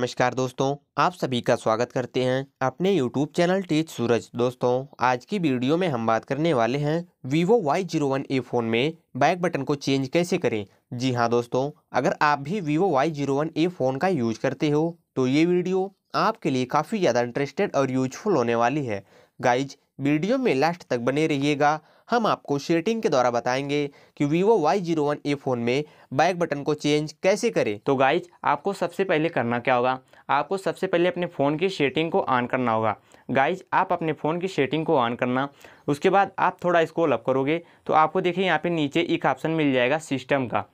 नमस्कार दोस्तों आप सभी का स्वागत करते हैं अपने YouTube चैनल टीच सूरज दोस्तों आज की वीडियो में हम बात करने वाले हैं Vivo Y01A फ़ोन में बैक बटन को चेंज कैसे करें जी हाँ दोस्तों अगर आप भी Vivo Y01A फ़ोन का यूज करते हो तो ये वीडियो आपके लिए काफ़ी ज़्यादा इंटरेस्टेड और यूजफुल होने वाली है गाइज वीडियो में लास्ट तक बने रहिएगा हम आपको शेटिंग के द्वारा बताएंगे कि Vivo Y zero one A phone में बैक बटन को चेंज कैसे करें तो गाइज आपको सबसे पहले करना क्या होगा आपको सबसे पहले अपने फ़ोन की शेटिंग को ऑन करना होगा गाइज आप अपने फ़ोन की शेटिंग को ऑन करना उसके बाद आप थोड़ा इसको अप करोगे तो आपको देखिए यहाँ पे नीचे एक ऑप्शन मिल जाएगा सिस्टम का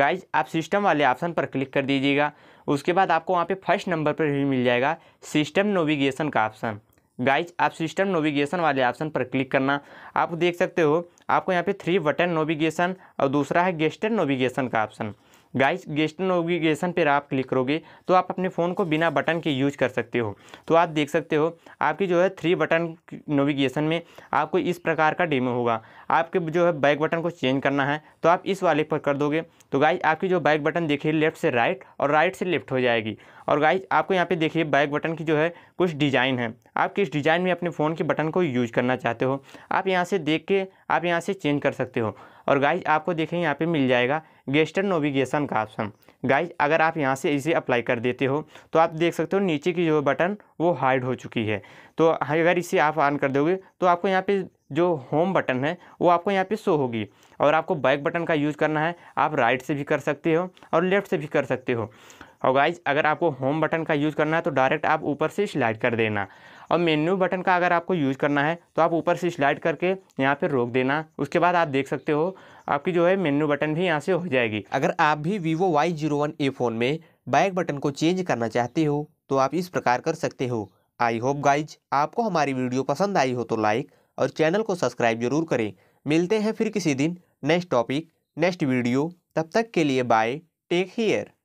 गाइज आप सिस्टम वाले ऑप्शन पर क्लिक कर दीजिएगा उसके बाद आपको वहाँ पे फर्स्ट नंबर पर ही मिल जाएगा सिस्टम नोविगेशन का ऑप्शन गाइज आप सिस्टम नोविगेशन वाले ऑप्शन पर क्लिक करना आप देख सकते हो आपको यहाँ पे थ्री बटन नोविगेशन और दूसरा है गेस्टर नोविगेशन का ऑप्शन गाइज गेस्ट नोविगेशन पर आप क्लिक करोगे तो आप अपने फ़ोन को बिना बटन के यूज कर सकते हो तो आप देख सकते हो आपकी जो है थ्री बटन नोविगेशन में आपको इस प्रकार का डेमो होगा आपके जो है बैक बटन को चेंज करना है तो आप इस वाले पर कर दोगे तो गाइज आपकी जो बैक बटन देखिए लेफ्ट से राइट और राइट से लेफ्ट हो जाएगी और गाइज आपको यहाँ पे देखिए बैक बटन की जो है कुछ डिज़ाइन है आप किस डिज़ाइन में अपने फ़ोन के बटन को यूज करना चाहते हो आप यहाँ से देख के आप यहाँ से चेंज कर सकते हो और गाइज आपको देखें यहाँ पे मिल जाएगा गेस्टर नोविगेशन का ऑप्शन गाइज अगर आप यहाँ से इसे अप्लाई कर देते हो तो आप देख सकते हो नीचे की जो बटन वो हाइड हो चुकी है तो अगर इसे आप ऑन कर दोगे तो आपको यहाँ पे जो होम बटन है वो आपको यहाँ पे शो होगी और आपको बैक बटन का यूज़ करना है आप राइट से भी कर सकते हो और लेफ़्ट से भी कर सकते हो और गाइज अगर आपको होम बटन का यूज़ करना है तो डायरेक्ट आप ऊपर से स्लाइड कर देना और मेन्यू बटन का अगर आपको यूज़ करना है तो आप ऊपर से स्लाइड करके यहाँ पर रोक देना उसके बाद आप देख सकते हो आपकी जो है मेन्यू बटन भी यहाँ से हो जाएगी अगर आप भी Vivo Y zero one A phone में बैक बटन को चेंज करना चाहते हो तो आप इस प्रकार कर सकते हो आई होप गाइज आपको हमारी वीडियो पसंद आई हो तो लाइक और चैनल को सब्सक्राइब जरूर करें मिलते हैं फिर किसी दिन नेक्स्ट टॉपिक नेक्स्ट वीडियो तब तक के लिए बाय टेक हेयर